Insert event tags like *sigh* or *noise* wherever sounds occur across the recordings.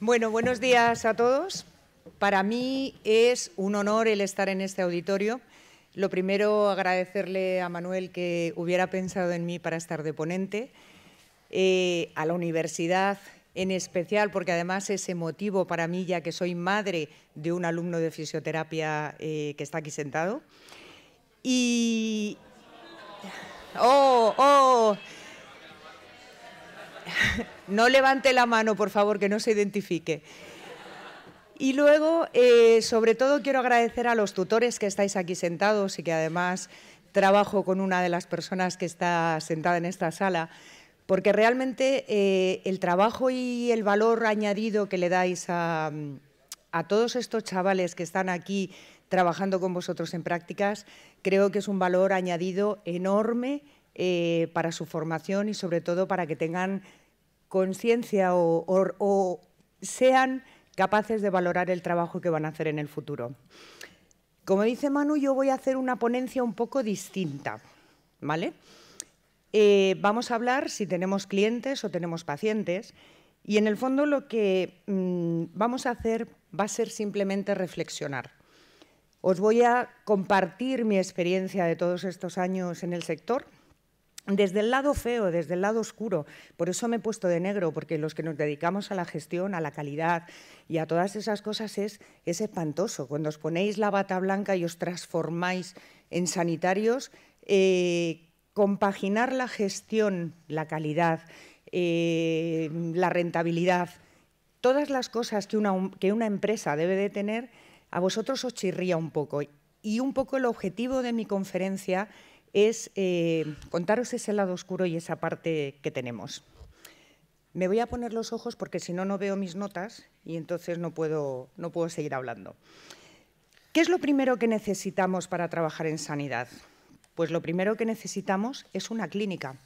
Bueno, buenos días a todos. Para mí es un honor el estar en este auditorio. Lo primero, agradecerle a Manuel que hubiera pensado en mí para estar de ponente, eh, a la universidad en especial, porque además es emotivo para mí, ya que soy madre de un alumno de fisioterapia eh, que está aquí sentado. Y. ¡Oh, oh! *laughs* no levante la mano, por favor, que no se identifique. Y luego, eh, sobre todo, quiero agradecer a los tutores que estáis aquí sentados y que además trabajo con una de las personas que está sentada en esta sala, porque realmente eh, el trabajo y el valor añadido que le dais a todos estos chavales que están aquí trabajando con vosotros en prácticas, creo que es un valor añadido enorme eh, para su formación y sobre todo para que tengan conciencia o, sean capaces de valorar el trabajo que van a hacer en el futuro. Como dice Manu, yo voy a hacer una ponencia un poco distinta, ¿vale? Eh, vamos a hablar si tenemos clientes o tenemos pacientes y en el fondo lo que mm, vamos a hacer va a ser simplemente reflexionar. Os voy a compartir mi experiencia de todos estos años en el sector, desde el lado feo, desde el lado oscuro. Por eso me he puesto de negro, porque los que nos dedicamos a la gestión, a la calidad y a todas esas cosas es, espantoso. Cuando os ponéis la bata blanca y os transformáis en sanitarios, eh, compaginar la gestión, la calidad, eh, la rentabilidad, todas las cosas que una, que una empresa debe de tener, a vosotros os chirría un poco. Y un poco el objetivo de mi conferencia es eh, contaros ese lado oscuro y esa parte que tenemos. Me voy a poner los ojos porque si no, no veo mis notas y entonces no puedo seguir hablando. ¿Qué es lo primero que necesitamos para trabajar en sanidad? Pues lo primero que necesitamos es una clínica.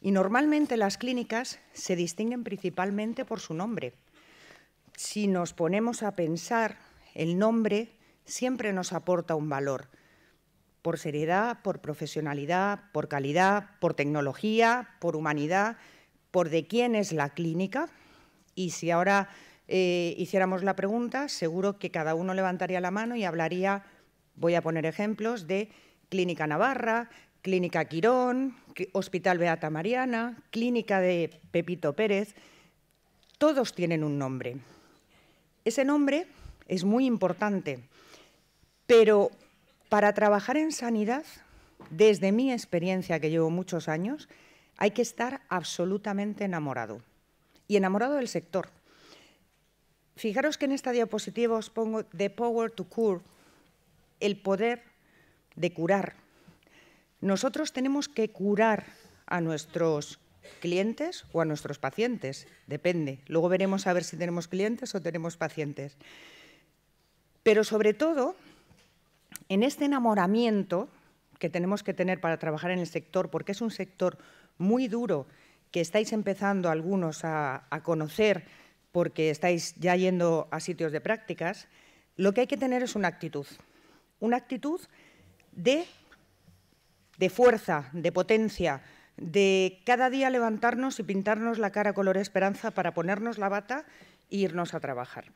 Y normalmente las clínicas se distinguen principalmente por su nombre. Si nos ponemos a pensar, el nombre siempre nos aporta un valor por seriedad, por profesionalidad, por calidad, por tecnología, por humanidad, por de quién es la clínica. Y si ahora eh, hiciéramos la pregunta, seguro que cada uno levantaría la mano y hablaría, voy a poner ejemplos, de Clínica Navarra, Clínica Quirón, Hospital Beata Mariana, Clínica de Pepito Pérez. Todos tienen un nombre. Ese nombre es muy importante, pero para trabajar en sanidad, desde mi experiencia, que llevo muchos años, hay que estar absolutamente enamorado y enamorado del sector. Fijaros que en esta diapositiva os pongo The Power to Cure, el poder de curar. Nosotros tenemos que curar a nuestros clientes o a nuestros pacientes, depende. Luego veremos a ver si tenemos clientes o tenemos pacientes. Pero sobre todo en este enamoramiento que tenemos que tener para trabajar en el sector, porque es un sector muy duro que estáis empezando algunos a, conocer porque estáis ya yendo a sitios de prácticas, lo que hay que tener es una actitud, una actitud de, de fuerza, de potencia, de cada día levantarnos y pintarnos la cara color esperanza para ponernos la bata e irnos a trabajar.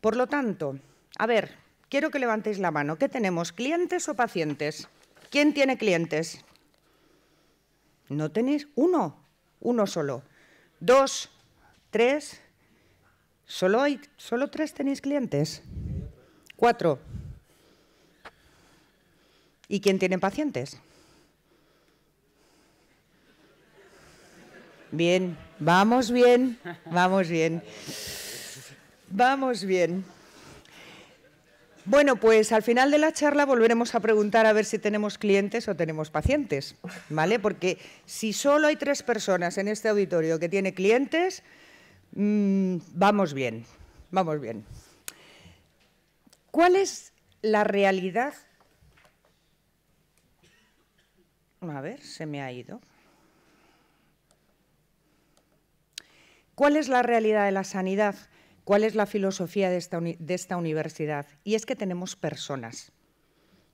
Por lo tanto, a ver, Quiero que levantéis la mano. ¿Qué tenemos? ¿Clientes o pacientes? ¿Quién tiene clientes? ¿No tenéis? Uno. Uno solo. Dos. Tres. ¿Solo, hay, solo tres tenéis clientes? Cuatro. ¿Y quién tiene pacientes? Bien, vamos bien, vamos bien. Vamos bien. Bueno, pues al final de la charla volveremos a preguntar a ver si tenemos clientes o tenemos pacientes, ¿vale? Porque si solo hay tres personas en este auditorio que tiene clientes, mm, vamos bien, vamos bien. ¿Cuál es la realidad? A ver, se me ha ido. ¿Cuál es la realidad de la sanidad? ¿Cuál es la filosofía de esta, universidad? Y es que tenemos personas.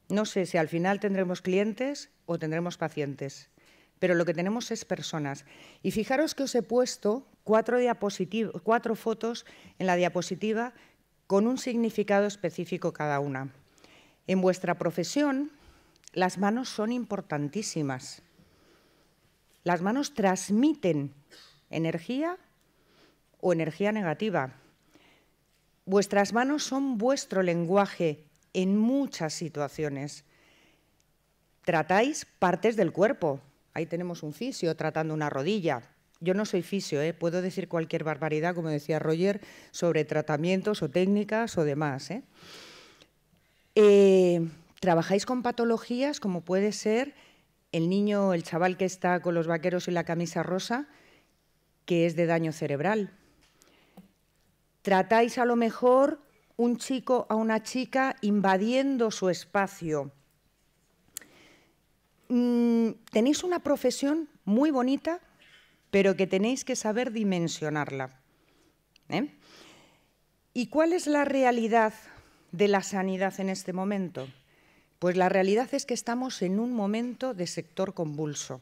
No sé si al final tendremos clientes o tendremos pacientes, pero lo que tenemos es personas. Y fijaros que os he puesto cuatro fotos en la diapositiva con un significado específico cada una. En vuestra profesión, las manos son importantísimas. Las manos transmiten energía o energía negativa. Vuestras manos son vuestro lenguaje en muchas situaciones. Tratáis partes del cuerpo. Ahí tenemos un fisio tratando una rodilla. Yo no soy fisio, ¿eh? puedo decir cualquier barbaridad, como decía Roger, sobre tratamientos o técnicas o demás. ¿eh? Eh, trabajáis con patologías como puede ser el niño, el chaval que está con los vaqueros y la camisa rosa, que es de daño cerebral tratáis a lo mejor un chico a una chica invadiendo su espacio. Mm, tenéis una profesión muy bonita, pero que tenéis que saber dimensionarla. ¿eh? ¿Y cuál es la realidad de la sanidad en este momento? Pues la realidad es que estamos en un momento de sector convulso.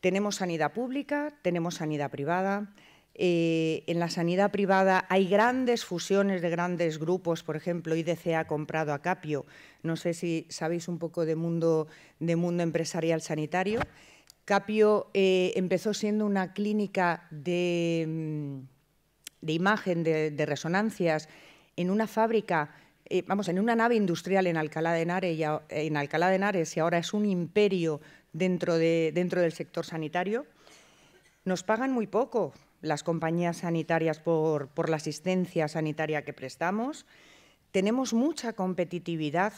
Tenemos sanidad pública, tenemos sanidad privada, eh, en la sanidad privada hay grandes fusiones de grandes grupos, por ejemplo, IDC ha comprado a Capio, no sé si sabéis un poco de mundo, empresarial sanitario. Capio eh, empezó siendo una clínica de, mm, imagen, de, resonancias, en una fábrica, eh, vamos, en una nave industrial en Alcalá de Henares y, ahora es un imperio dentro del sector sanitario. Nos pagan muy poco, las compañías sanitarias por, la asistencia sanitaria que prestamos. Tenemos mucha competitividad,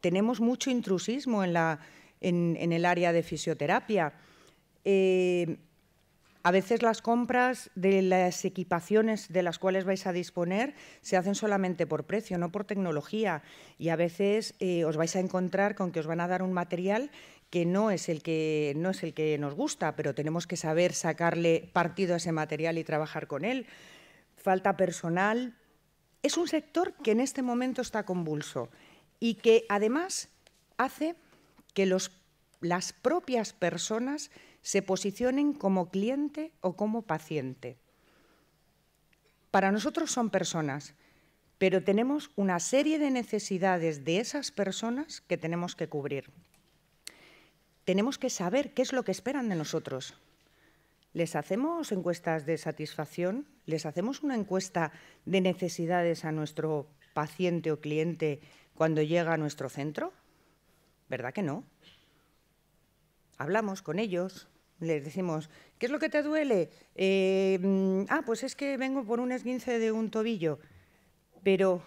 tenemos mucho intrusismo en, el área de fisioterapia. Eh, a veces las compras de las equipaciones de las cuales vais a disponer se hacen solamente por precio, no por tecnología. Y a veces eh, os vais a encontrar con que os van a dar un material que no es el que no es el que nos gusta, pero tenemos que saber sacarle partido a ese material y trabajar con él. Falta personal. Es un sector que en este momento está convulso y que además hace que los, las propias personas se posicionen como cliente o como paciente. Para nosotros son personas, pero tenemos una serie de necesidades de esas personas que tenemos que cubrir tenemos que saber qué es lo que esperan de nosotros. ¿Les hacemos encuestas de satisfacción? ¿Les hacemos una encuesta de necesidades a nuestro paciente o cliente cuando llega a nuestro centro? ¿Verdad que no? Hablamos con ellos, les decimos, ¿qué es lo que te duele? Eh, mm, ah, pues es que vengo por un esguince de un tobillo. Pero,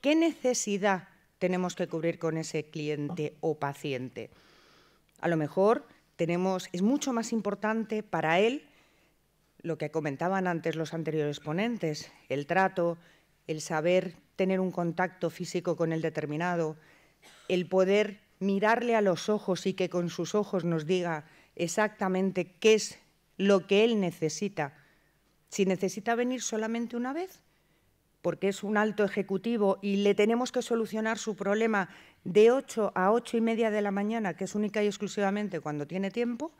¿qué necesidad tenemos que cubrir con ese cliente o paciente? a lo mejor tenemos, es mucho más importante para él lo que comentaban antes los anteriores ponentes, el trato, el saber tener un contacto físico con el determinado, el poder mirarle a los ojos y que con sus ojos nos diga exactamente qué es lo que él necesita. Si necesita venir solamente una vez, porque es un alto ejecutivo y le tenemos que solucionar su problema de 8 a 8 y media de la mañana, que es única y exclusivamente cuando tiene tiempo,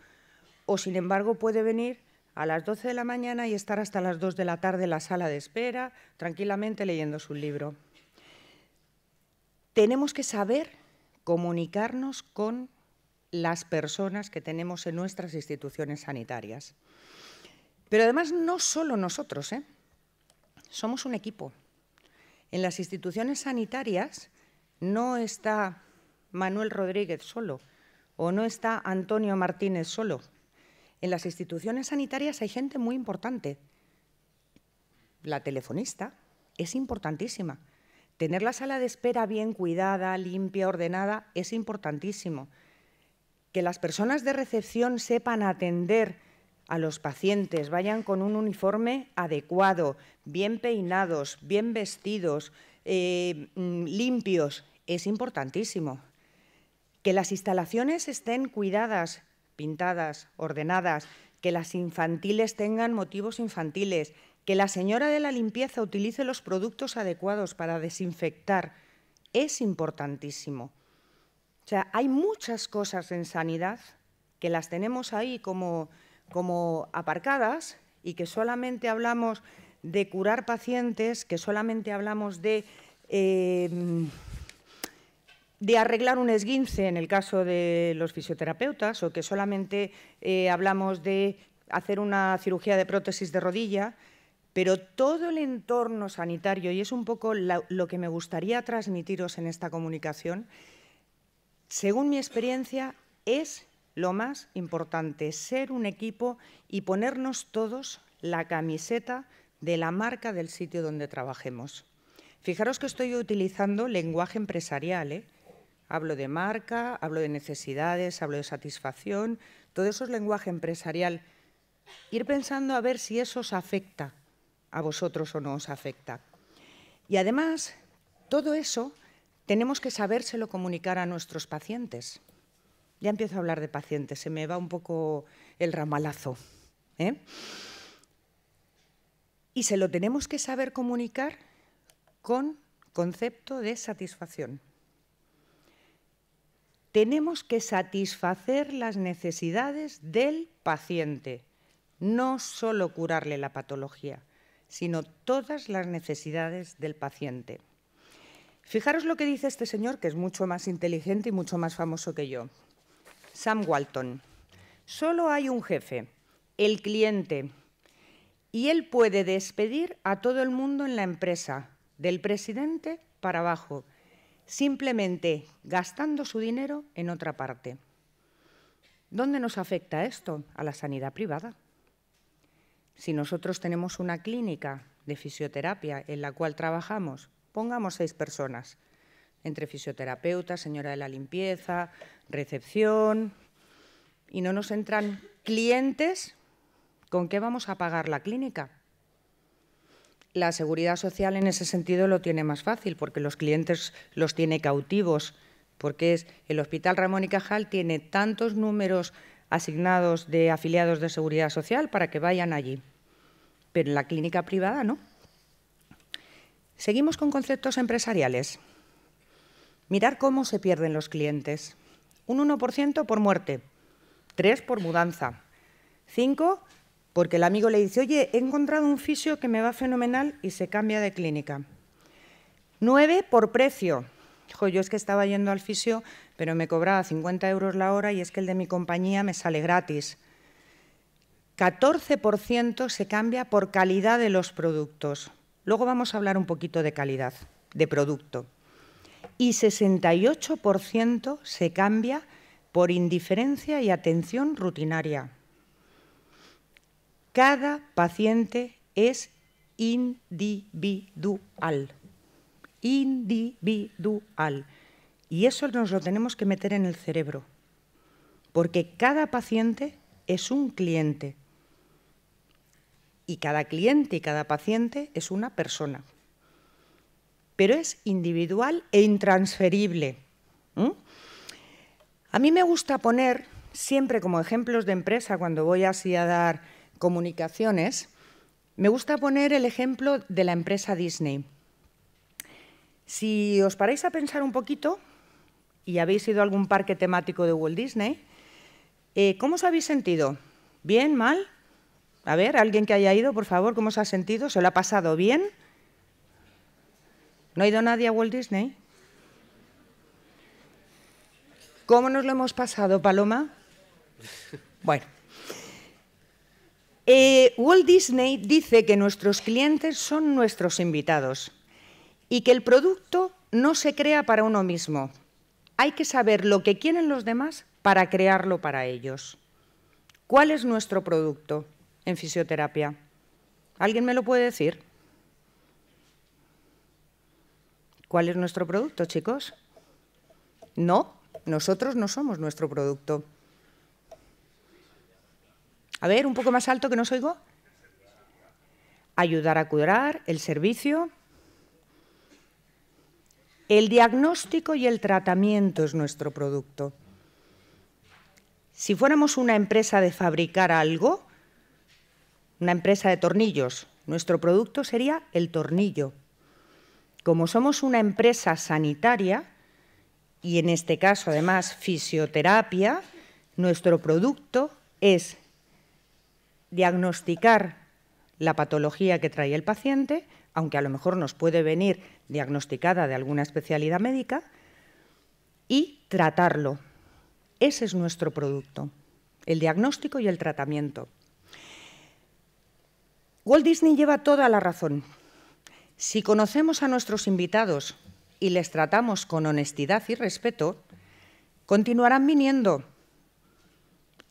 o sin embargo puede venir a las 12 de la mañana y estar hasta las 2 de la tarde en la sala de espera, tranquilamente leyendo su libro. Tenemos que saber comunicarnos con las personas que tenemos en nuestras instituciones sanitarias. Pero además no solo nosotros, ¿eh? somos un equipo. En las instituciones sanitarias no está Manuel Rodríguez solo o no está Antonio Martínez solo. En las instituciones sanitarias hay gente muy importante. La telefonista es importantísima. Tener la sala de espera bien cuidada, limpia, ordenada, es importantísimo. Que las personas de recepción sepan atender a los pacientes, vayan con un uniforme adecuado, bien peinados, bien vestidos, eh, mm, limpios, es importantísimo. Que las instalaciones estén cuidadas, pintadas, ordenadas, que las infantiles tengan motivos infantiles, que la señora de la limpieza utilice los productos adecuados para desinfectar, es importantísimo. O sea, hay muchas cosas en sanidad que las tenemos ahí como como aparcadas y que solamente hablamos de curar pacientes, que solamente hablamos de, em, arreglar un esguince en el caso de los fisioterapeutas o que solamente eh, hablamos de hacer una cirugía de prótesis de rodilla, pero todo el entorno sanitario, y es un poco lo que me gustaría transmitiros en esta comunicación, según mi experiencia, es lo más importante, es ser un equipo y ponernos todos la camiseta de la marca del sitio donde trabajemos. Fijaros que estoy utilizando lenguaje empresarial. ¿eh? Hablo de marca, hablo de necesidades, hablo de satisfacción, todo eso es lenguaje empresarial. Ir pensando a ver si eso os afecta a vosotros o no os afecta. Y además, todo eso tenemos que sabérselo comunicar a nuestros pacientes. Ya empiezo a hablar de pacientes, se me va un poco el ramalazo. ¿eh? Y se lo tenemos que saber comunicar con concepto de satisfacción. Tenemos que satisfacer las necesidades del paciente, no solo curarle la patología, sino todas las necesidades del paciente. Fijaros lo que dice este señor, que es mucho más inteligente y mucho más famoso que yo. Sam Walton. Solo hay un jefe, el cliente, y él puede despedir a todo el mundo en la empresa, del presidente para abajo, simplemente gastando su dinero en otra parte. ¿Dónde nos afecta esto? A la sanidad privada. Si nosotros tenemos una clínica de fisioterapia en la cual trabajamos, pongamos seis personas, entre fisioterapeutas, señora de la limpieza, recepción, y no nos entran clientes, ¿con qué vamos a pagar la clínica? La seguridad social en ese sentido lo tiene más fácil porque los clientes los tiene cautivos, porque es, el Hospital Ramón y Cajal tiene tantos números asignados de afiliados de seguridad social para que vayan allí, pero en la clínica privada no. Seguimos con conceptos empresariales. Mirar cómo se pierden los clientes. Un 1% por muerte, 3 por mudanza, 5 porque el amigo le dice, oye, he encontrado un fisio que me va fenomenal y se cambia de clínica. 9 por precio. Jo, yo es que estaba yendo al fisio, pero me cobraba 50 euros la hora y es que el de mi compañía me sale gratis. 14% se cambia por calidad de los productos. Luego vamos a hablar un poquito de calidad, de producto y 68% se cambia por indiferencia y atención rutinaria. Cada paciente es individual, individual. Y eso nos lo tenemos que meter en el cerebro, porque cada paciente es un cliente y cada cliente y cada paciente es una persona pero es individual e intransferible. A mí me gusta poner siempre como ejemplos de empresa cuando voy así a dar comunicaciones, me gusta poner el ejemplo de la empresa Disney. Si os paráis a pensar un poquito y habéis ido a algún parque temático de Walt Disney, eh, ¿cómo os habéis sentido? ¿Bien? ¿Mal? A ver, alguien que haya ido, por favor, ¿cómo se ha sentido? ¿Se lo ha pasado bien? ¿No ha ido nadie a Walt Disney? ¿Cómo nos lo hemos pasado, Paloma? *laughs* Bueno. Eh, Walt Disney dice que nuestros clientes son nuestros invitados y que el producto no se crea para uno mismo. Hay que saber lo que quieren los demás para crearlo para ellos. ¿Cuál es nuestro producto en fisioterapia? ¿Alguien me lo puede decir? ¿Cuál es nuestro producto, chicos? No, nosotros no somos nuestro producto. A ver, un poco más alto que nos oigo. Ayudar a curar, el servicio. El diagnóstico y el tratamiento es nuestro producto. Si fuéramos una empresa de fabricar algo, una empresa de tornillos, nuestro producto sería el tornillo. Como somos una empresa sanitaria, y en este caso además fisioterapia, nuestro producto es diagnosticar la patología que trae el paciente, aunque a lo mejor nos puede venir diagnosticada de alguna especialidad médica, y tratarlo. Ese es nuestro producto, el diagnóstico y el tratamiento. Walt Disney lleva toda la razón. Si conocemos a nuestros invitados y les tratamos con honestidad y respeto, continuarán viniendo.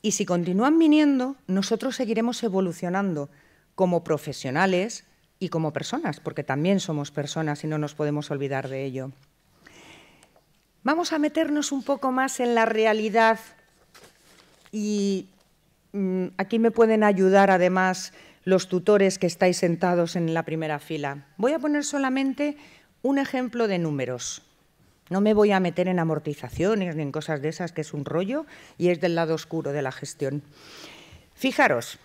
Y si continúan viniendo, nosotros seguiremos evolucionando como profesionales y como personas, porque también somos personas y no nos podemos olvidar de ello. Vamos a meternos un poco más en la realidad y mm, aquí me pueden ayudar además los tutores que estáis sentados en la primera fila. Voy a poner solamente un ejemplo de números. No me voy a meter en amortizaciones ni en cosas de esas, que es un rollo y es del lado oscuro de la gestión. Fijaros,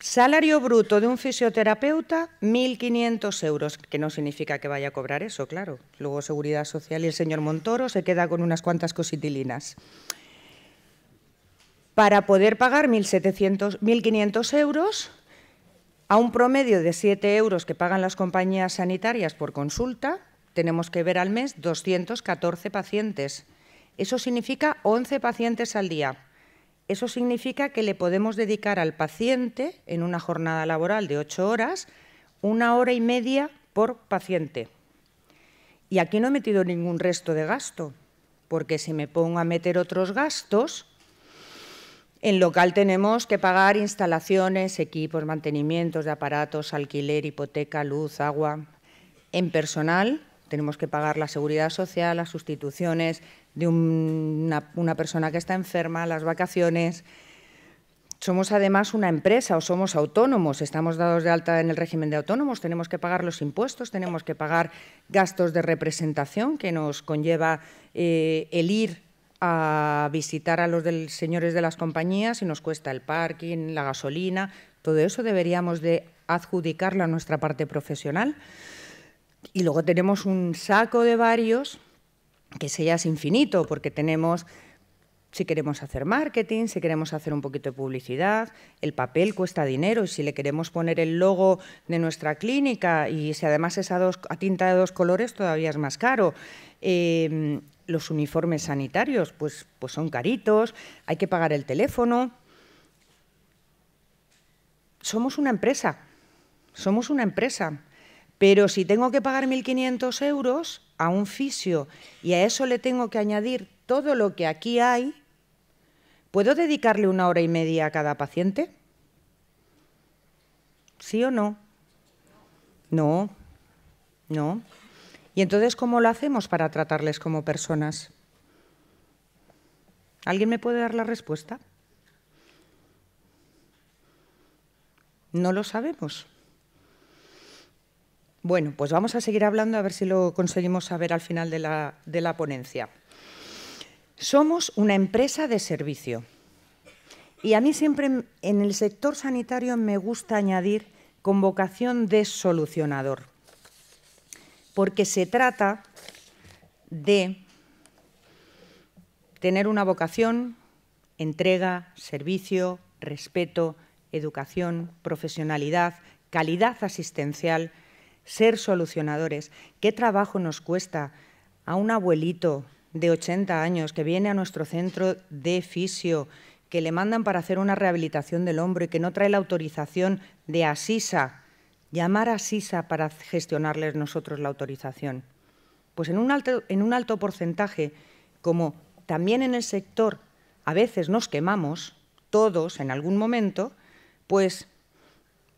salario bruto de un fisioterapeuta, 1.500 euros, que no significa que vaya a cobrar eso, claro. Luego Seguridad Social y el señor Montoro se queda con unas cuantas cositilinas para poder pagar 1.500 euros a un promedio de 7 euros que pagan las compañías sanitarias por consulta, tenemos que ver al mes 214 pacientes. Eso significa 11 pacientes al día. Eso significa que le podemos dedicar al paciente, en una jornada laboral de 8 horas, una hora y media por paciente. Y aquí no he metido ningún resto de gasto, porque si me pongo a meter otros gastos, en local tenemos que pagar instalaciones, equipos, mantenimientos de aparatos, alquiler, hipoteca, luz, agua. En personal tenemos que pagar la seguridad social, las sustituciones de una, persona que está enferma, las vacaciones. Somos además una empresa o somos autónomos, estamos dados de alta en el régimen de autónomos, tenemos que pagar los impuestos, tenemos que pagar gastos de representación que nos conlleva eh, el ir a visitar a los señores de las compañías y nos cuesta el parking, la gasolina, todo eso deberíamos de adjudicarlo a nuestra parte profesional. Y luego tenemos un saco de varios que sea ya es infinito, porque tenemos si queremos hacer marketing, si queremos hacer un poquito de publicidad, el papel cuesta dinero y si le queremos poner el logo de nuestra clínica y si además es a, dos, tinta de dos colores, todavía es más caro. Eh, los uniformes sanitarios, pues, pues son caritos, hay que pagar el teléfono. Somos una empresa, somos una empresa. Pero si tengo que pagar 1.500 euros a un fisio y a eso le tengo que añadir todo lo que aquí hay, ¿puedo dedicarle una hora y media a cada paciente? ¿Sí o no? No, no. Y entonces, ¿cómo lo hacemos para tratarles como personas? ¿Alguien me puede dar la respuesta? No lo sabemos. Bueno, pues vamos a seguir hablando a ver si lo conseguimos saber al final de la, ponencia. Somos una empresa de servicio. Y a mí siempre en el sector sanitario me gusta añadir con vocación de solucionador porque se trata de tener una vocación, entrega, servicio, respeto, educación, profesionalidad, calidad asistencial, ser solucionadores. ¿Qué trabajo nos cuesta a un abuelito de 80 años que viene a nuestro centro de fisio, que le mandan para hacer una rehabilitación del hombro y que no trae la autorización de Asisa llamar a SISA para gestionarles nosotros la autorización? Pues en un alto, porcentaje, como también en el sector a veces nos quemamos, todos en algún momento, pues,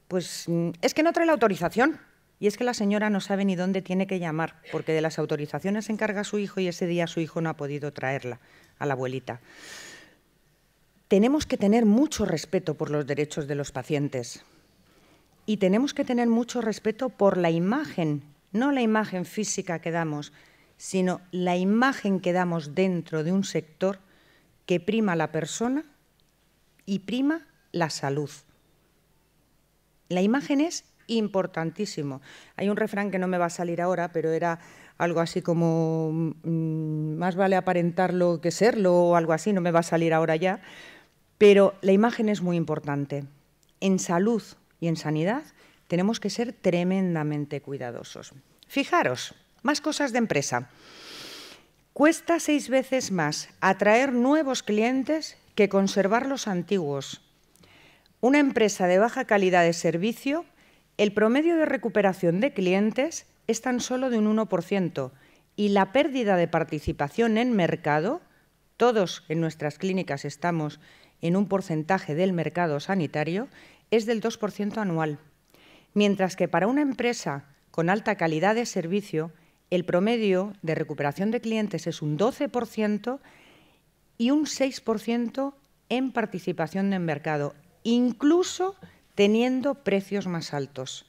pues mm, es que no trae la autorización. Y es que la señora no sabe ni dónde tiene que llamar, porque de las autorizaciones se encarga su hijo y ese día su hijo no ha podido traerla a la abuelita. Tenemos que tener mucho respeto por los derechos de los pacientes, y tenemos que tener mucho respeto por la imagen, no la imagen física que damos, sino la imagen que damos dentro de un sector que prima la persona y prima la salud. La imagen es importantísimo. Hay un refrán que no me va a salir ahora, pero era algo así como mm, más vale aparentarlo que serlo o algo así, no me va a salir ahora ya. Pero la imagen es muy importante. En salud y en sanidad tenemos que ser tremendamente cuidadosos. Fijaros, más cosas de empresa. Cuesta seis veces más atraer nuevos clientes que conservar los antiguos. Una empresa de baja calidad de servicio, el promedio de recuperación de clientes es tan solo de un 1% y la pérdida de participación en mercado, todos en nuestras clínicas estamos en un porcentaje del mercado sanitario, es del 2% anual, mientras que para una empresa con alta calidad de servicio, el promedio de recuperación de clientes es un 12% y un 6% en participación en mercado, incluso teniendo precios más altos.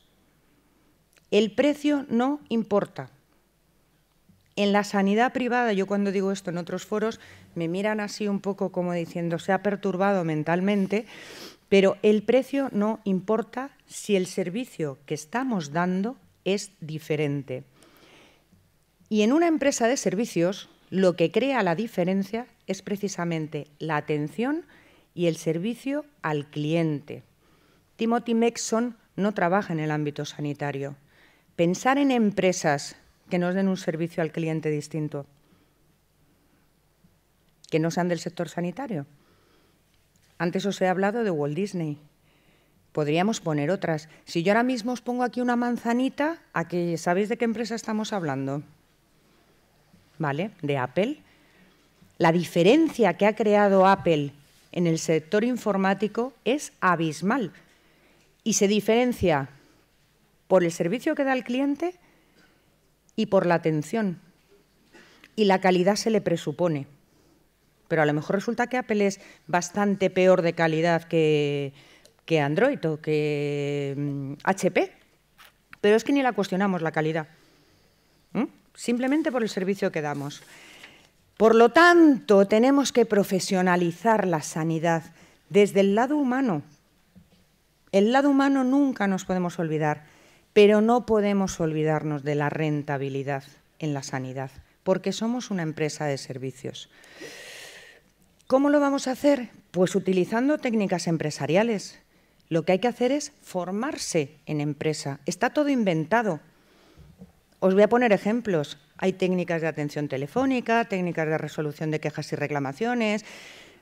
El precio no importa. En la sanidad privada, yo cuando digo esto en otros foros, me miran así un poco como diciendo, se ha perturbado mentalmente, pero el precio no importa si el servicio que estamos dando es diferente. Y en una empresa de servicios, lo que crea la diferencia es precisamente la atención y el servicio al cliente. Timothy Mexon no trabaja en el ámbito sanitario. Pensar en empresas que nos den un servicio al cliente distinto, que no sean del sector sanitario. Antes os he hablado de Walt Disney. Podríamos poner otras. Si yo ahora mismo os pongo aquí una manzanita, ¿a que sabéis de qué empresa estamos hablando? ¿Vale? De Apple. La diferencia que ha creado Apple en el sector informático es abismal y se diferencia por el servicio que da al cliente y por la atención. Y la calidad se le presupone pero a lo mejor resulta que Apple es bastante peor de calidad que, que Android o que mm, HP. Pero es que ni la cuestionamos la calidad, simplemente por el servicio que damos. Por lo tanto, tenemos que profesionalizar la sanidad desde el lado humano. El lado humano nunca nos podemos olvidar, pero no podemos olvidarnos de la rentabilidad en la sanidad, porque somos una empresa de servicios. ¿Cómo lo vamos a hacer? Pues utilizando técnicas empresariales. Lo que hay que hacer es formarse en empresa. Está todo inventado. Os voy a poner ejemplos. Hay técnicas de atención telefónica, técnicas de resolución de quejas y reclamaciones,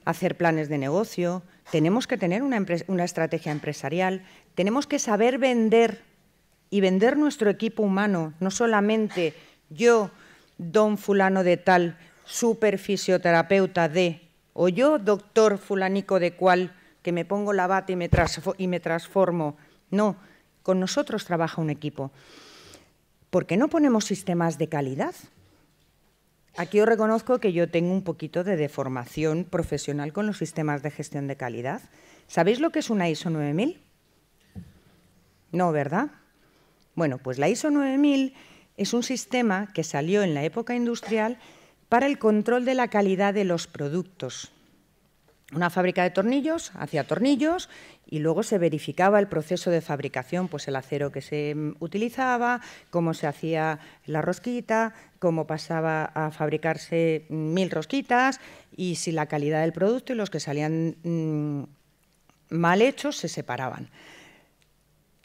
hacer planes de negocio. Tenemos que tener una, estrategia empresarial. Tenemos que saber vender y vender nuestro equipo humano, no solamente yo, don fulano de tal, superfisioterapeuta de o yo, doctor fulanico de cual, que me pongo la bata y me, y me transformo. No, con nosotros trabaja un equipo. ¿Por qué no ponemos sistemas de calidad? Aquí os reconozco que yo tengo un poquito de deformación profesional con los sistemas de gestión de calidad. ¿Sabéis lo que es una ISO 9000? No, ¿verdad? Bueno, pues la ISO 9000 es un sistema que salió en la época industrial para el control de la calidad de los productos. Una fábrica de tornillos, hacía tornillos y luego se verificaba el proceso de fabricación, pues el acero que se mm, utilizaba, cómo se hacía la rosquita, cómo pasaba a fabricarse mm, mil rosquitas y si la calidad del producto y los que salían mm, mal hechos se separaban.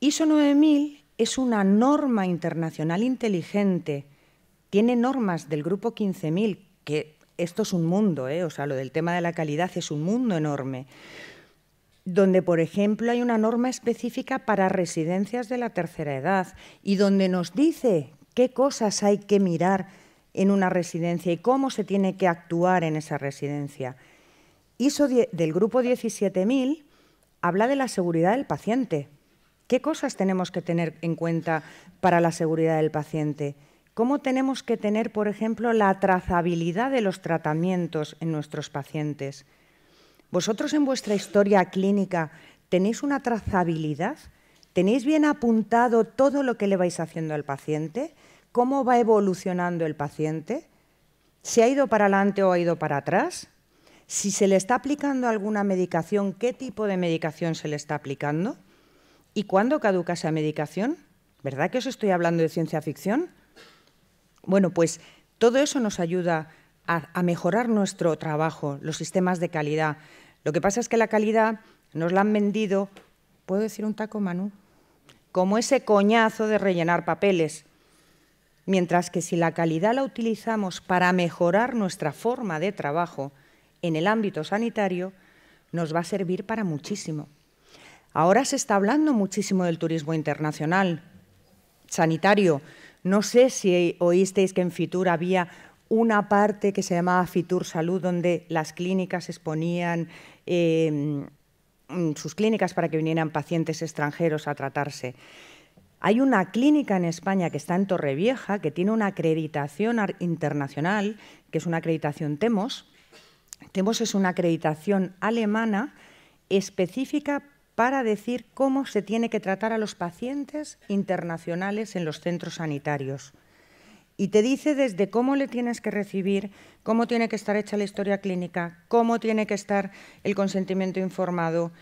ISO 9000 es una norma internacional inteligente tiene normas del grupo 15.000, que esto es un mundo, ¿eh? o sea, lo del tema de la calidad es un mundo enorme, donde, por ejemplo, hay una norma específica para residencias de la tercera edad y donde nos dice qué cosas hay que mirar en una residencia y cómo se tiene que actuar en esa residencia. ISO del grupo 17.000 habla de la seguridad del paciente. ¿Qué cosas tenemos que tener en cuenta para la seguridad del paciente? ¿Cómo tenemos que tener, por ejemplo, la trazabilidad de los tratamientos en nuestros pacientes? ¿Vosotros en vuestra historia clínica tenéis una trazabilidad? ¿Tenéis bien apuntado todo lo que le vais haciendo al paciente? ¿Cómo va evolucionando el paciente? ¿Se ha ido para adelante o ha ido para atrás? Si se le está aplicando alguna medicación, ¿qué tipo de medicación se le está aplicando? ¿Y cuándo caduca esa medicación? ¿Verdad que os estoy hablando de ciencia ficción? Bueno, pues todo eso nos ayuda a, mejorar nuestro trabajo, los sistemas de calidad. Lo que pasa es que la calidad nos la han vendido, ¿puedo decir un taco, Manu? Como ese coñazo de rellenar papeles. Mientras que si la calidad la utilizamos para mejorar nuestra forma de trabajo en el ámbito sanitario, nos va a servir para muchísimo. Ahora se está hablando muchísimo del turismo internacional sanitario. No sé si oísteis que en Fitur había una parte que se llamaba Fitur Salud, donde las clínicas exponían em, sus clínicas para que vinieran pacientes extranjeros a tratarse. Hay una clínica en España que está en Torrevieja, que tiene una acreditación internacional, que es una acreditación TEMOS. TEMOS es una acreditación alemana específica para decir cómo se tiene que tratar a los pacientes internacionales en los centros sanitarios. Y te dice desde cómo le tienes que recibir, cómo tiene que estar hecha la historia clínica, cómo tiene que estar el consentimiento informado.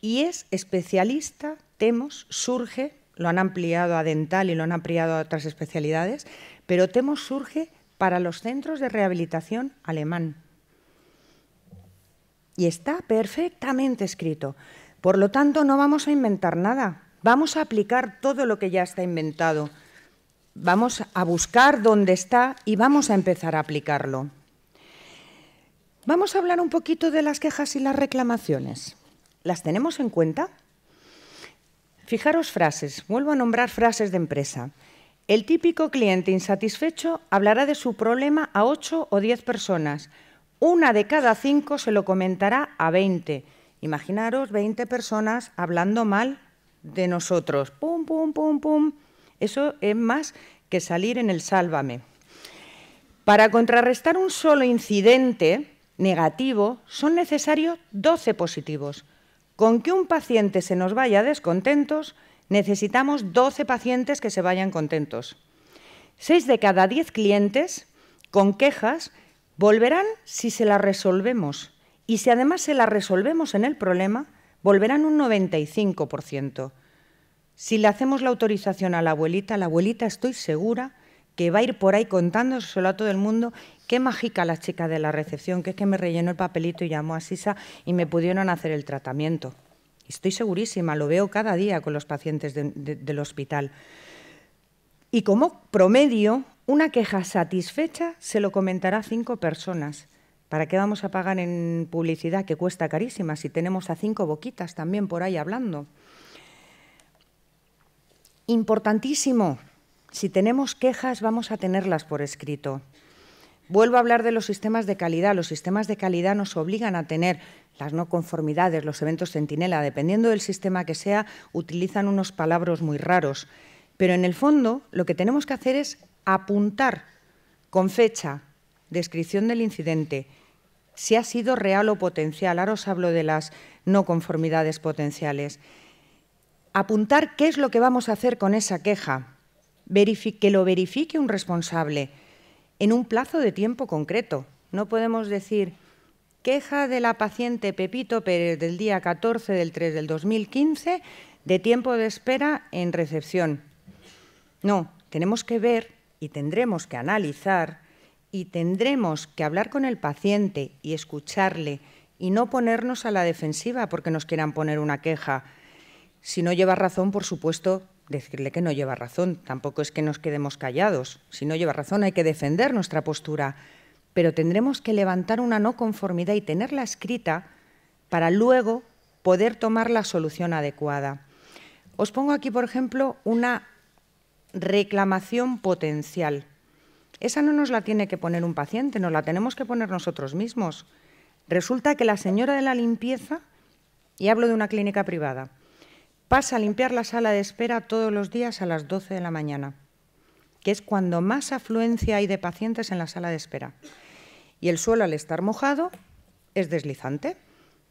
Y es especialista, Temos, surge, lo han ampliado a dental y lo han ampliado a otras especialidades, pero Temos surge para los centros de rehabilitación alemán. Y está perfectamente escrito. Por lo tanto, no vamos a inventar nada. Vamos a aplicar todo lo que ya está inventado. Vamos a buscar dónde está y vamos a empezar a aplicarlo. Vamos a hablar un poquito de las quejas y las reclamaciones. ¿Las tenemos en cuenta? Fijaros frases. Vuelvo a nombrar frases de empresa. El típico cliente insatisfecho hablará de su problema a ocho o diez personas una de cada cinco se lo comentará a 20. Imaginaros 20 personas hablando mal de nosotros. Pum, pum, pum, pum. Eso es más que salir en el sálvame. Para contrarrestar un solo incidente negativo son necesarios 12 positivos. Con que un paciente se nos vaya descontentos, necesitamos 12 pacientes que se vayan contentos. 6 de cada 10 clientes con quejas Volverán si se la resolvemos y si además se la resolvemos en el problema, volverán un 95%. Si le hacemos la autorización a la abuelita, la abuelita estoy segura que va a ir por ahí contándoselo a todo el mundo. Qué mágica la chica de la recepción, que es que me rellenó el papelito y llamó a Sisa y me pudieron hacer el tratamiento. Estoy segurísima, lo veo cada día con los pacientes del hospital. Y como promedio, una queja satisfecha se lo comentará a cinco personas. ¿Para qué vamos a pagar en publicidad que cuesta carísima si tenemos a cinco boquitas también por ahí hablando? Importantísimo, si tenemos quejas vamos a tenerlas por escrito. Vuelvo a hablar de los sistemas de calidad. Los sistemas de calidad nos obligan a tener las no conformidades, los eventos centinela, dependiendo del sistema que sea, utilizan unos palabras muy raros. Pero en el fondo lo que tenemos que hacer es apuntar con fecha, descripción del incidente, si ha sido real o potencial. Ahora os hablo de las no conformidades potenciales. Apuntar qué es lo que vamos a hacer con esa queja. que lo verifique un responsable en un plazo de tiempo concreto. No podemos decir queja de la paciente Pepito Pérez del día 14 del 3 del 2015 de tiempo de espera en recepción. No, tenemos que ver y tendremos que analizar y tendremos que hablar con el paciente y escucharle y no ponernos a la defensiva porque nos quieran poner una queja. Si no lleva razón, por supuesto, decirle que no lleva razón. Tampoco es que nos quedemos callados. Si no lleva razón, hay que defender nuestra postura. Pero tendremos que levantar una no conformidad y tenerla escrita para luego poder tomar la solución adecuada. Os pongo aquí, por ejemplo, una reclamación potencial. Esa no nos la tiene que poner un paciente, nos la tenemos que poner nosotros mismos. Resulta que la señora de la limpieza, y hablo de una clínica privada, pasa a limpiar la sala de espera todos los días a las 12 de la mañana, que es cuando más afluencia hay de pacientes en la sala de espera. Y el suelo al estar mojado es deslizante.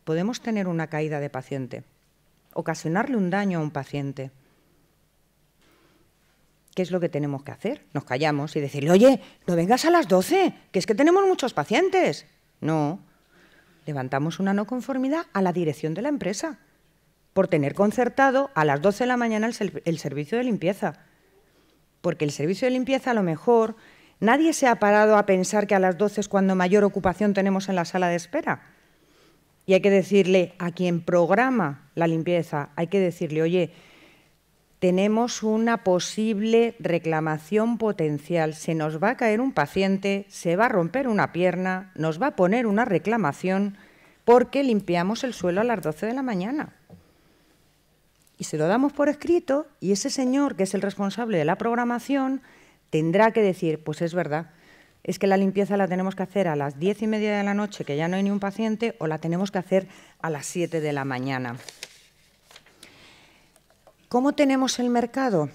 Podemos tener una caída de paciente, ocasionarle un daño a un paciente. ¿qué es lo que tenemos que hacer? Nos callamos y decirle, oye, no vengas a las 12, que es que tenemos muchos pacientes. No, levantamos una no conformidad a la dirección de la empresa por tener concertado a las 12 de la mañana el, servicio de limpieza. Porque el servicio de limpieza a lo mejor nadie se ha parado a pensar que a las 12 es cuando mayor ocupación tenemos en la sala de espera. Y hay que decirle a quien programa la limpieza, hay que decirle, oye, tenemos una posible reclamación potencial. Se nos va a caer un paciente, se va a romper una pierna, nos va a poner una reclamación porque limpiamos el suelo a las 12 de la mañana. Y se lo damos por escrito y ese señor, que es el responsable de la programación, tendrá que decir, pues es verdad, es que la limpieza la tenemos que hacer a las 10 y media de la noche, que ya no hay ni un paciente, o la tenemos que hacer a las 7 de la mañana. ¿Cómo tenemos el mercado?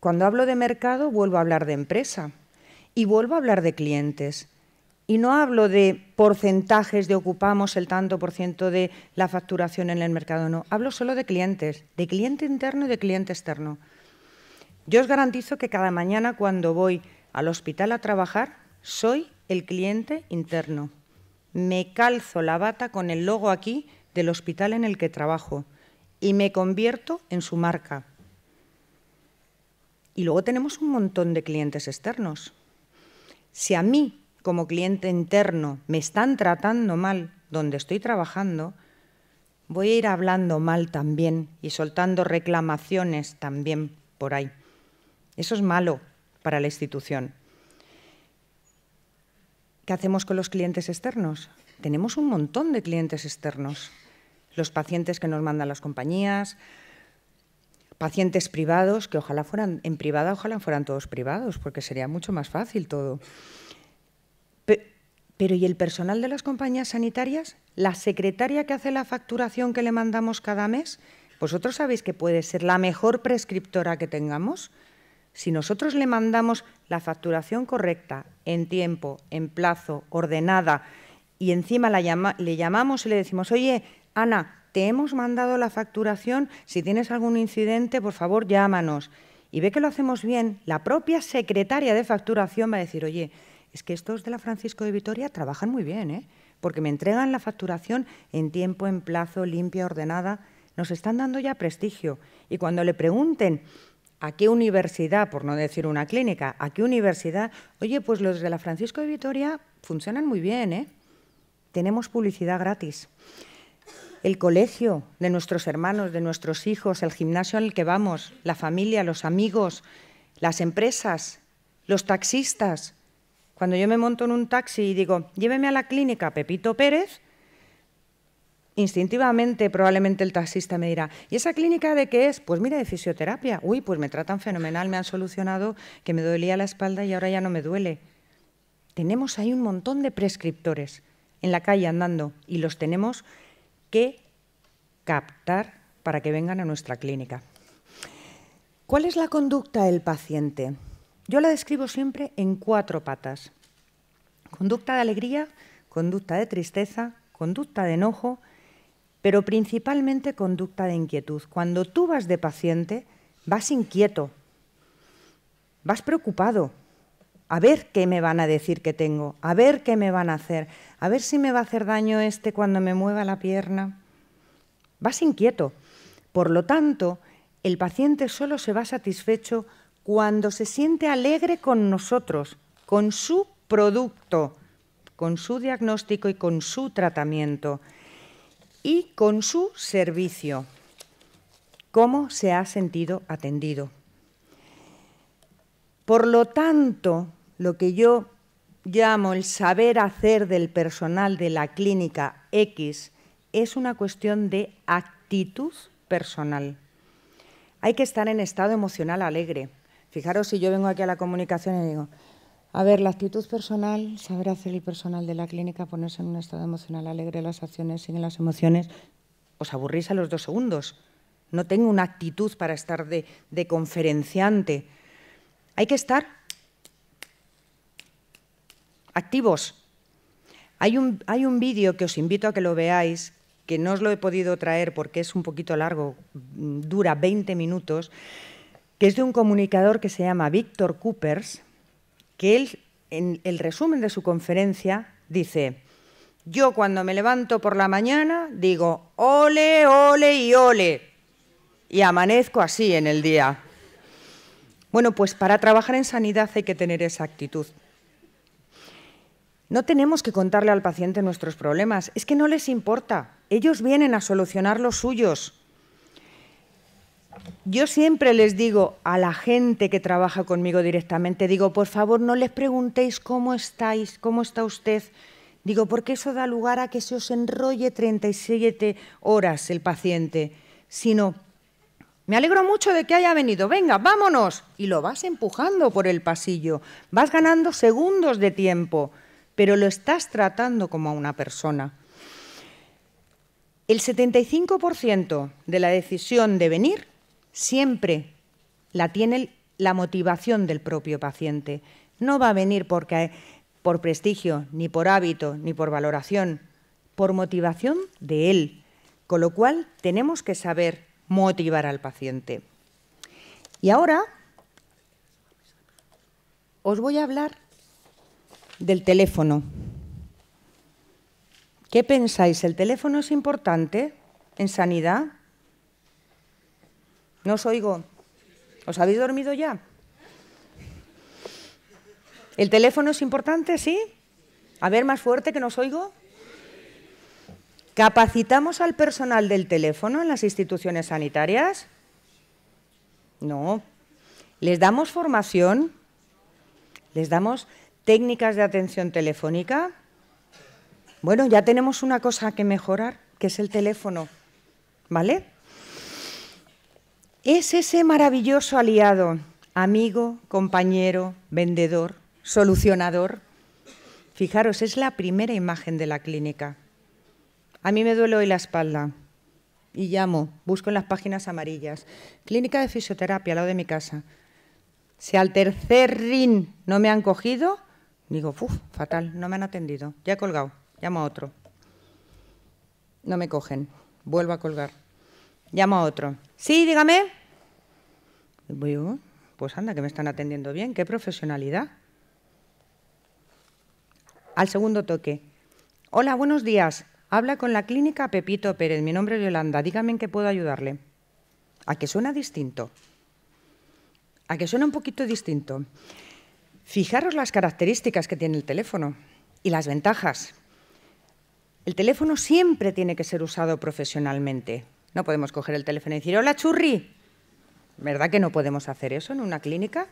Cuando hablo de mercado, vuelvo a hablar de empresa y vuelvo a hablar de clientes. Y no hablo de porcentajes de ocupamos el tanto por ciento de la facturación en el mercado, no. Hablo solo de clientes, de cliente interno y de cliente externo. Yo os garantizo que cada mañana cuando voy al hospital a trabajar, soy el cliente interno. Me calzo la bata con el logo aquí del hospital en el que trabajo y me convierto en su marca. Y luego tenemos un montón de clientes externos. Si a mí, como cliente interno, me están tratando mal donde estoy trabajando, voy a ir hablando mal también y soltando reclamaciones también por ahí. Eso es malo para la institución. ¿Qué hacemos con los clientes externos? Tenemos un montón de clientes externos los pacientes que nos mandan las compañías, pacientes privados, que ojalá fueran en privada, ojalá fueran todos privados, porque sería mucho más fácil todo. Pero ¿y el personal de las compañías sanitarias? ¿La secretaria que hace la facturación que le mandamos cada mes? ¿Vosotros sabéis que puede ser la mejor prescriptora que tengamos? Si nosotros le mandamos la facturación correcta, en tiempo, en plazo, ordenada, y encima le llamamos y le decimos, oye, Ana, te hemos mandado la facturación, si tienes algún incidente, por favor, llámanos. Y ve que lo hacemos bien, la propia secretaria de facturación va a decir, oye, es que estos de la Francisco de Vitoria trabajan muy bien, ¿eh? porque me entregan la facturación en tiempo, en plazo, limpia, ordenada. Nos están dando ya prestigio. Y cuando le pregunten a qué universidad, por no decir una clínica, a qué universidad, oye, pues los de la Francisco de Vitoria funcionan muy bien, ¿eh? Tenemos publicidad gratis el colegio de nuestros hermanos, de nuestros hijos, el gimnasio al que vamos, la familia, los amigos, las empresas, los taxistas. Cuando yo me monto en un taxi y digo, lléveme a la clínica Pepito Pérez, instintivamente probablemente el taxista me dirá, ¿y esa clínica de qué es? Pues mira, de fisioterapia. Uy, pues me tratan fenomenal, me han solucionado que me dolía la espalda y ahora ya no me duele. Tenemos ahí un montón de prescriptores en la calle andando y los tenemos que captar para que vengan a nuestra clínica. ¿Cuál es la conducta del paciente? Yo la describo siempre en cuatro patas. Conducta de alegría, conducta de tristeza, conducta de enojo, pero principalmente conducta de inquietud. Cuando tú vas de paciente, vas inquieto, vas preocupado, a ver qué me van a decir que tengo, a ver qué me van a hacer, a ver si me va a hacer daño este cuando me mueva la pierna. Vas inquieto. Por lo tanto, el paciente solo se va satisfecho cuando se siente alegre con nosotros, con su producto, con su diagnóstico y con su tratamiento y con su servicio. ¿Cómo se ha sentido atendido? Por lo tanto, lo que yo llamo el saber hacer del personal de la clínica X es una cuestión de actitud personal. Hay que estar en estado emocional alegre. Fijaros si yo vengo aquí a la comunicación y digo, a ver, la actitud personal, saber hacer el personal de la clínica, ponerse en un estado emocional alegre, las acciones siguen las emociones, os aburrís a los dos segundos. No tengo una actitud para estar de conferenciante. Hay que estar activos. Hay un, vídeo que os invito a que lo veáis, que no os lo he podido traer porque es un poquito largo, mm, dura 20 minutos, que es de un comunicador que se llama Víctor Coopers, que él, en el resumen de su conferencia, dice, yo cuando me levanto por la mañana digo, ole, ole y ole, y amanezco así en el día. Bueno, pues para trabajar en sanidad hay que tener esa actitud. No tenemos que contarle al paciente nuestros problemas, es que no les importa. Ellos vienen a solucionar los suyos. Yo siempre les digo a la gente que trabaja conmigo directamente, digo, por favor, no les preguntéis cómo estáis, cómo está usted. Digo, porque eso da lugar a que se os enrolle 37 horas el paciente, sino, me alegro mucho de que haya venido, venga, vámonos. Y lo vas empujando por el pasillo, vas ganando segundos de tiempo pero lo estás tratando como a una persona. El 75% de la decisión de venir siempre la tiene la motivación del propio paciente. No va a venir porque, por prestigio, ni por hábito, ni por valoración, por motivación de él. Con lo cual, tenemos que saber motivar al paciente. Y ahora os voy a hablar del teléfono. ¿Qué pensáis? ¿El teléfono es importante en sanidad? No os oigo. ¿Os habéis dormido ya? ¿El teléfono es importante? ¿Sí? A ver, más fuerte que nos oigo. ¿Capacitamos al personal del teléfono en las instituciones sanitarias? No. ¿Les damos formación? ¿Les damos técnicas de atención telefónica. Bueno, ya tenemos una cosa que mejorar, que es el teléfono, ¿vale? Es ese maravilloso aliado, amigo, compañero, vendedor, solucionador. Fijaros, es la primera imagen de la clínica. A mí me duele hoy la espalda y llamo, busco en las páginas amarillas. Clínica de fisioterapia, al lado de mi casa. Si al tercer RIN no me han cogido, Digo, uff, fatal, no me han atendido. Ya he colgado, llamo a otro. No me cogen, vuelvo a colgar. Llamo a otro. Sí, dígame. Oh, pues anda, que me están atendiendo bien, qué profesionalidad. Al segundo toque. Hola, buenos días. Habla con la clínica Pepito Pérez. Mi nombre es Yolanda. Dígame en qué puedo ayudarle. A que suena distinto. A que suena un poquito distinto. Fijaros las características que tiene el teléfono y las ventajas. El teléfono siempre tiene que ser usado profesionalmente. No podemos coger el teléfono y decir, hola churri. ¿Verdad que no podemos hacer eso en una clínica?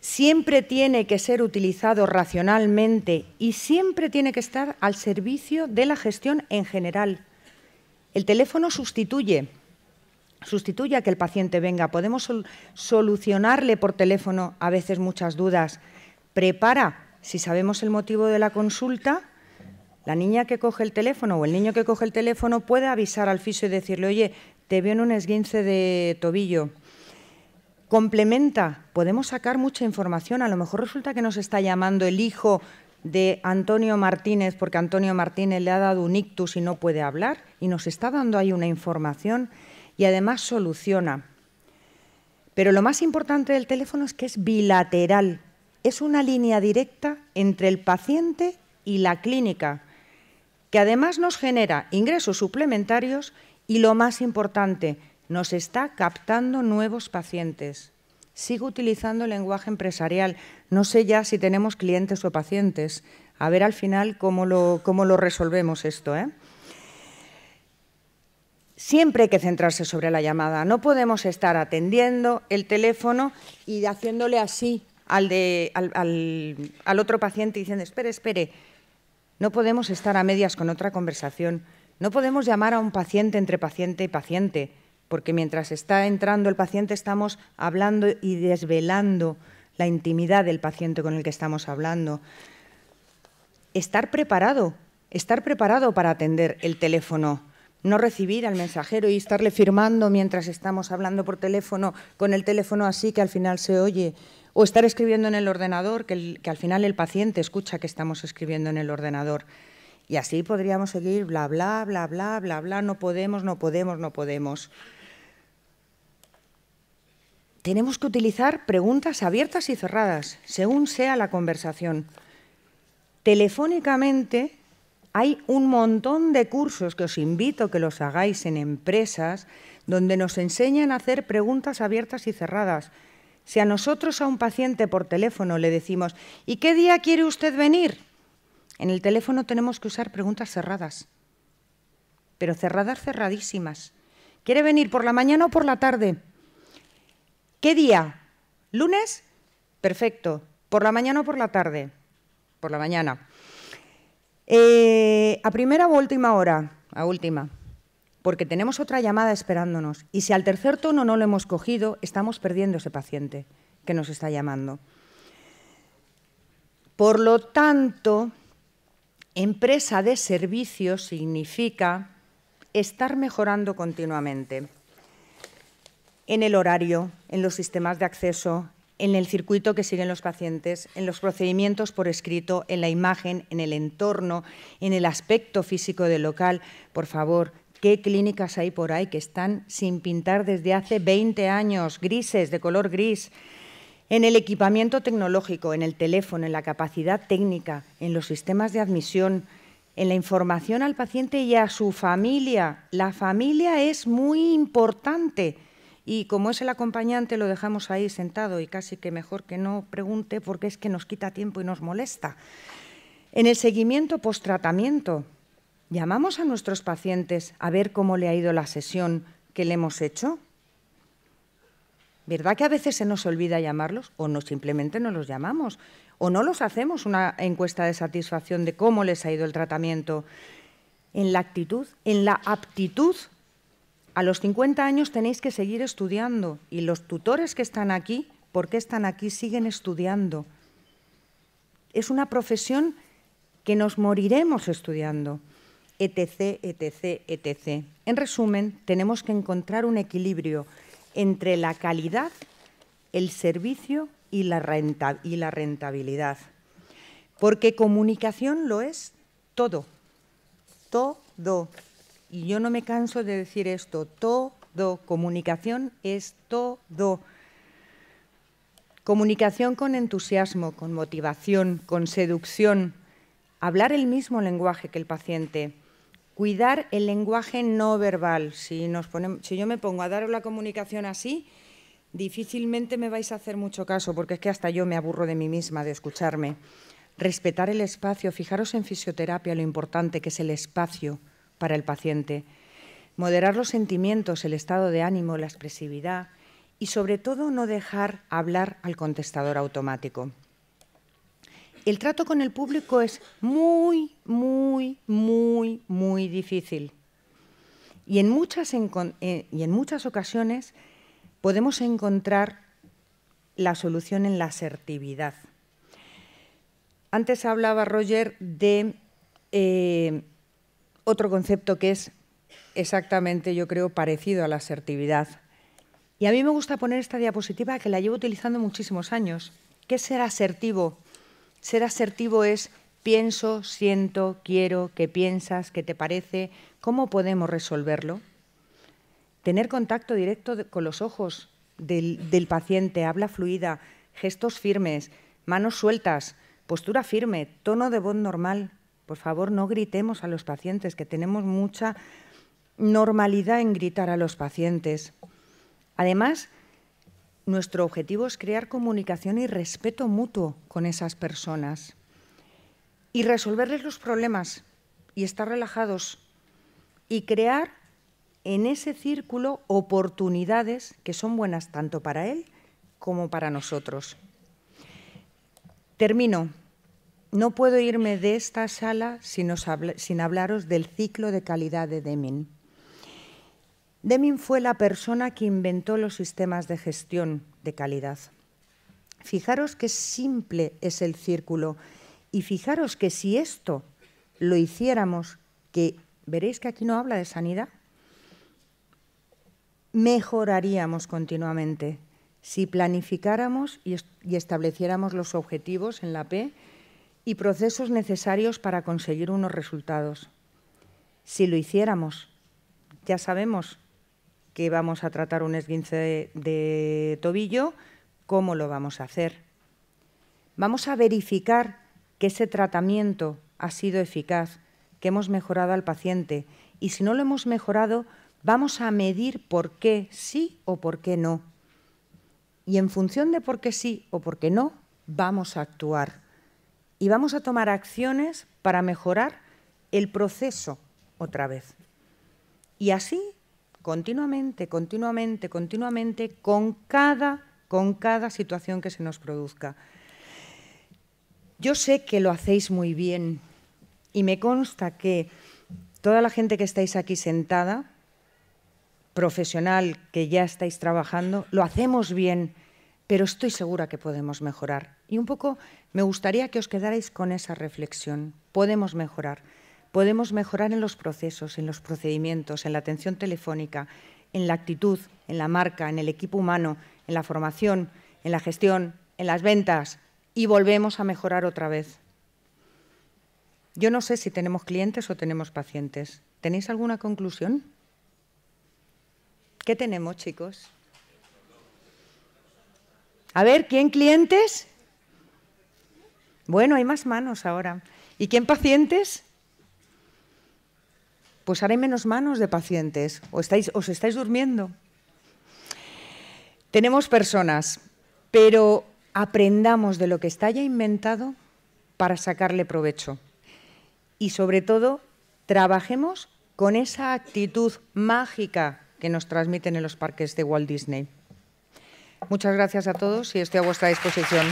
Siempre tiene que ser utilizado racionalmente y siempre tiene que estar al servicio de la gestión en general. El teléfono sustituye ...sustituya que el paciente venga. Podemos solucionarle por teléfono a veces muchas dudas. Prepara, si sabemos el motivo de la consulta, la niña que coge el teléfono o el niño que coge el teléfono puede avisar al fisio y decirle, oye, te veo en un esguince de tobillo. Complementa, podemos sacar mucha información. A lo mejor resulta que nos está llamando el hijo de Antonio Martínez porque Antonio Martínez le ha dado un ictus y no puede hablar y nos está dando ahí una información y además soluciona. Pero lo más importante del teléfono es que es bilateral, es una línea directa entre el paciente y la clínica, que además nos genera ingresos suplementarios y lo más importante, nos está captando nuevos pacientes. Sigo utilizando el lenguaje empresarial. No sé ya si tenemos clientes o pacientes. A ver al final cómo lo, cómo lo resolvemos esto. ¿eh? siempre hay que centrarse sobre la llamada. No podemos estar atendiendo el teléfono y haciéndole así al, otro paciente diciendo, espere, espere. No podemos estar a medias con otra conversación. No podemos llamar a un paciente entre paciente y paciente, porque mientras está entrando el paciente estamos hablando y desvelando la intimidad del paciente con el que estamos hablando. Estar preparado, estar preparado para atender el teléfono no recibir al mensajero y estarle firmando mientras estamos hablando por teléfono, con el teléfono así que al final se oye, o estar escribiendo en el ordenador, que, al final el paciente escucha que estamos escribiendo en el ordenador. Y así podríamos seguir bla, bla, bla, bla, bla, bla, no podemos, no podemos, no podemos. Tenemos que utilizar preguntas abiertas y cerradas, según sea la conversación. Telefónicamente hay un montón de cursos que os invito a que los hagáis en empresas donde nos enseñan a hacer preguntas abiertas y cerradas. Si a nosotros a un paciente por teléfono le decimos, ¿y qué día quiere usted venir? En el teléfono tenemos que usar preguntas cerradas, pero cerradas cerradísimas. ¿Quiere venir por la mañana o por la tarde? ¿Qué día? ¿Lunes? Perfecto. ¿Por la mañana o por la tarde? Por la mañana. Eh, a primera o última hora, a última, porque tenemos otra llamada esperándonos y si al tercer tono no lo hemos cogido, estamos perdiendo ese paciente que nos está llamando. Por lo tanto, empresa de servicios significa estar mejorando continuamente en el horario, en los sistemas de acceso, en el circuito que siguen los pacientes, en los procedimientos por escrito, en la imagen, en el entorno, en el aspecto físico del local. Por favor, ¿qué clínicas hay por ahí que están sin pintar desde hace 20 años, grises, de color gris? en el equipamiento tecnológico, en el teléfono, en la capacidad técnica, en los sistemas de admisión, en la información al paciente y a su familia. La familia es muy importante y como es el acompañante, lo dejamos ahí sentado y casi que mejor que no pregunte porque es que nos quita tiempo y nos molesta. En el seguimiento post-tratamiento, ¿llamamos a nuestros pacientes a ver cómo le ha ido la sesión que le hemos hecho? ¿Verdad que a veces se nos olvida llamarlos o no simplemente no los llamamos o no los hacemos una encuesta de satisfacción de cómo les ha ido el tratamiento? En la actitud, en la aptitud a los 50 años tenéis que seguir estudiando y los tutores que están aquí, ¿por qué están aquí? Siguen estudiando. Es una profesión que nos moriremos estudiando, etc., etc., etc. En resumen, tenemos que encontrar un equilibrio entre la calidad, el servicio y la, renta y la rentabilidad. Porque comunicación lo es todo, todo y yo no me canso de decir esto, todo, comunicación es todo. Comunicación con entusiasmo, con motivación, con seducción, hablar el mismo lenguaje que el paciente, cuidar el lenguaje no verbal. Si, yo me pongo a dar la comunicación así, difícilmente me vais a hacer mucho caso, porque es que hasta yo me aburro de mí misma, de escucharme. Respetar el espacio, fijaros en fisioterapia lo importante que es el espacio para el paciente, moderar los sentimientos, el estado de ánimo, la expresividad y sobre todo no dejar hablar al contestador automático. El trato con el público es muy, muy, muy, muy difícil. Y en muchas, eh, y en muchas ocasiones podemos encontrar la solución en la asertividad. Antes hablaba Roger de eh, otro concepto que es exactamente, yo creo, parecido a la asertividad. Y a mí me gusta poner esta diapositiva que la llevo utilizando muchísimos años. ¿Qué es ser asertivo? Ser asertivo es pienso, siento, quiero, qué piensas, qué te parece, cómo podemos resolverlo. Tener contacto directo con los ojos del paciente, habla fluida, gestos firmes, manos sueltas, postura firme, tono de voz normal, por favor, no gritemos a los pacientes, que tenemos mucha normalidad en gritar a los pacientes. Además, nuestro objetivo es crear comunicación y respeto mutuo con esas personas y resolverles los problemas y estar relajados y crear en ese círculo oportunidades que son buenas tanto para él como para nosotros. Termino no puedo irme de esta sala sin, hablaros del ciclo de calidad de Deming. Deming fue la persona que inventó los sistemas de gestión de calidad. Fijaros qué simple es el círculo y fijaros que si esto lo hiciéramos, que veréis que aquí no habla de sanidad, mejoraríamos continuamente si planificáramos y estableciéramos los objetivos en la P y procesos necesarios para conseguir unos resultados. Si lo hiciéramos, ya sabemos que vamos a tratar un esguince de, tobillo, ¿cómo lo vamos a hacer? Vamos a verificar que ese tratamiento ha sido eficaz, que hemos mejorado al paciente y si no lo hemos mejorado, vamos a medir por qué sí o por qué no. Y en función de por qué sí o por qué no, vamos a actuar y vamos a tomar acciones para mejorar el proceso otra vez. Y así, continuamente, continuamente, continuamente, con cada, con cada situación que se nos produzca. Yo sé que lo hacéis muy bien y me consta que toda la gente que estáis aquí sentada, profesional que ya estáis trabajando, lo hacemos bien, pero estoy segura que podemos mejorar y un poco me gustaría que os quedarais con esa reflexión. Podemos mejorar. Podemos mejorar en los procesos, en los procedimientos, en la atención telefónica, en la actitud, en la marca, en el equipo humano, en la formación, en la gestión, en las ventas y volvemos a mejorar otra vez. Yo no sé si tenemos clientes o tenemos pacientes. ¿Tenéis alguna conclusión? ¿Qué tenemos, chicos? A ver, ¿quién clientes? Bueno, hay más manos ahora. ¿Y quién pacientes? Pues ahora hay menos manos de pacientes. O estáis, os estáis durmiendo. Tenemos personas, pero aprendamos de lo que está ya inventado para sacarle provecho. Y sobre todo, trabajemos con esa actitud mágica que nos transmiten en los parques de Walt Disney. Muchas gracias a todos y estoy a vuestra disposición.